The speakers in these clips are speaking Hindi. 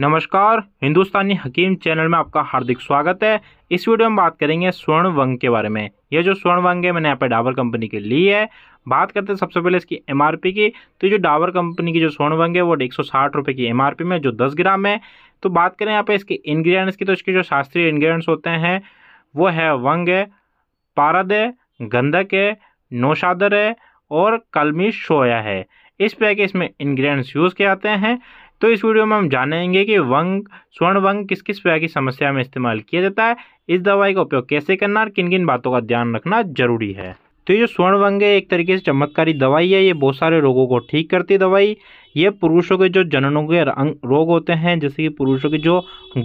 नमस्कार हिंदुस्तानी हकीम चैनल में आपका हार्दिक स्वागत है इस वीडियो में बात करेंगे स्वर्ण वंग के बारे में ये जो स्वर्ण वंग है मैंने यहाँ पर डाबर कंपनी की ली है बात करते हैं सबसे पहले इसकी एमआरपी की तो जो डाबर कंपनी की जो स्वर्ण वंग है वो एक सौ की एम में जो दस ग्राम है तो बात करें यहाँ पर इसके इन्ग्रीडियंट्स की तो इसके जो शास्त्रीय इन्ग्रीडियंट्स होते हैं वो है वंग है पारद है गंधक है नौशादर है और कलमी सोया है इस पैकेज में इसमें इन्ग्रीडियंट्स यूज़ किए जाते हैं तो इस वीडियो में हम जानेंगे कि वंग स्वर्ण वंग किस किस प्रकार की समस्या में इस्तेमाल किया जाता है इस दवाई का उपयोग कैसे करना और किन किन बातों का ध्यान रखना जरूरी है तो ये जो स्वर्णवंग है एक तरीके से चमत्कारी दवाई है ये बहुत सारे रोगों को ठीक करती दवाई ये पुरुषों के जो जननों के रोग होते हैं जैसे कि पुरुषों के जो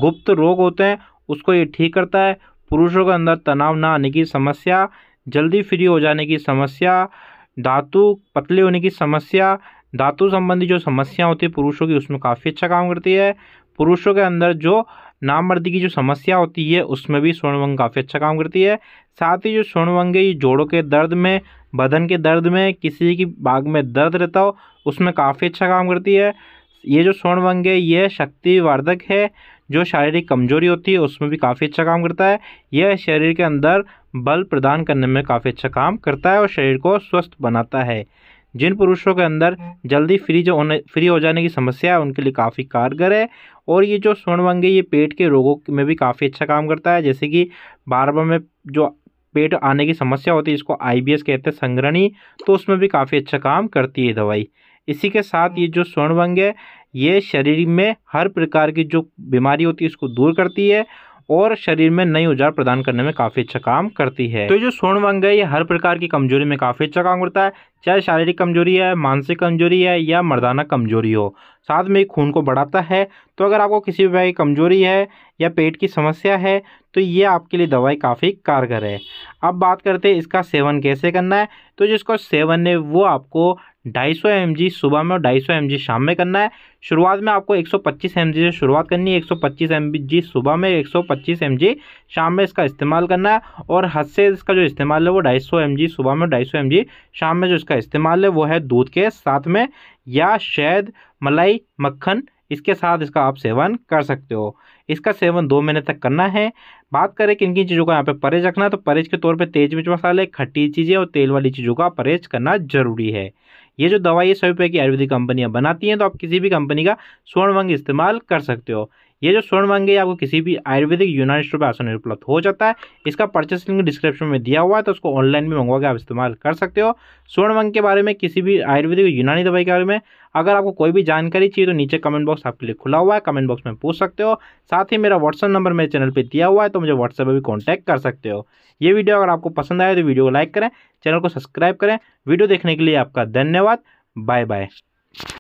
गुप्त रोग होते हैं उसको ये ठीक करता है पुरुषों के अंदर तनाव ना आने की समस्या जल्दी फ्री हो जाने की समस्या धातु पतले होने की समस्या धातु संबंधी जो समस्या होती है पुरुषों की उसमें काफ़ी अच्छा काम करती है पुरुषों के अंदर जो नामर्दी की जो समस्या होती है उसमें भी स्वर्णवंग काफ़ी अच्छा काम करती है साथ ही जो स्वर्णवंग है ये जोड़ों के दर्द में बदन के दर्द में किसी की बाग में दर्द रहता हो उसमें काफ़ी अच्छा काम करती है ये जो स्वर्णवंग है ये शक्तिवर्धक है जो शारीरिक कमजोरी होती है उसमें भी काफ़ी अच्छा काम करता है यह शरीर के अंदर बल प्रदान करने में काफ़ी अच्छा काम करता है और शरीर को स्वस्थ बनाता है जिन पुरुषों के अंदर जल्दी फ्री जो होने फ्री हो जाने की समस्या है उनके लिए काफ़ी कारगर है और ये जो है ये पेट के रोगों में भी काफ़ी अच्छा काम करता है जैसे कि बार बार में जो पेट आने की समस्या होती है इसको आई कहते हैं संग्रहणी तो उसमें भी काफ़ी अच्छा काम करती है दवाई इसी के साथ ये जो स्वर्णभंग है ये शरीर में हर प्रकार की जो बीमारी होती है इसको दूर करती है और शरीर में नई ऊर्जा प्रदान करने में काफ़ी अच्छा काम करती है तो ये जो स्वर्ण वंग है ये हर प्रकार की कमजोरी में काफ़ी अच्छा काम करता है चाहे शारीरिक कमजोरी है मानसिक कमजोरी है या मर्दाना कमजोरी हो साथ में खून को बढ़ाता है तो अगर आपको किसी भी की कमजोरी है या पेट की समस्या है तो ये आपके लिए दवाई काफ़ी कारगर है अब बात करते हैं इसका सेवन कैसे करना है तो जिसको सेवन है वो आपको ढाई सौ एम जी सुबह में और ढाई सौ एम जी शाम में करना है शुरुआत में आपको एक सौ पच्चीस एम जी से शुरुआत करनी है एक सौ पच्चीस एम जी सुबह में एक सौ पच्चीस एम जी शाम में इसका इस्तेमाल करना है और हद से इसका जो इस्तेमाल है वो ढाई सौ एम जी सुबह में ढाई सौ एम जी शाम में जो इसका इसका इस्तेमाल है वो है दूध के साथ में या शहद मलाई मक्खन इसके साथ इसका आप सेवन कर सकते हो इसका सेवन दो महीने तक करना है बात करें किन किन चीज़ों का यहाँ पे परहेज रखना है तो परहेज के तौर पे तेज मिर्च मसाले खट्टी चीज़ें और तेल वाली चीज़ों का परहेज करना जरूरी है ये जो दवाई है सौ पे की आयुर्वेदिक कंपनियाँ बनाती हैं तो आप किसी भी कंपनी का स्वर्णवंग इस्तेमाल कर सकते हो ये जो स्वर्ण मांगे आपको किसी भी आयुर्वेदिक यूनानी स्टोर पर आसानी उपलब्ध हो जाता है इसका परचेस लिंक डिस्क्रिप्शन में दिया हुआ है तो उसको ऑनलाइन भी मंगवा के आप इस्तेमाल कर सकते हो स्वर्ण मांग के बारे में किसी भी आयुर्वेदिक यूनानी दवाई के बारे में अगर आपको कोई भी जानकारी चाहिए तो नीचे कमेंट बॉक्स आपके लिए खुला हुआ है कमेंट बॉक्स में पूछ सकते हो साथ ही मेरा व्हाट्सअप नंबर मेरे चैनल पर दिया हुआ है तो मुझे व्हाट्सएप पर भी कॉन्टैक्ट कर सकते हो ये वीडियो अगर आपको पसंद आए तो वीडियो को लाइक करें चैनल को सब्सक्राइब करें वीडियो देखने के लिए आपका धन्यवाद बाय बाय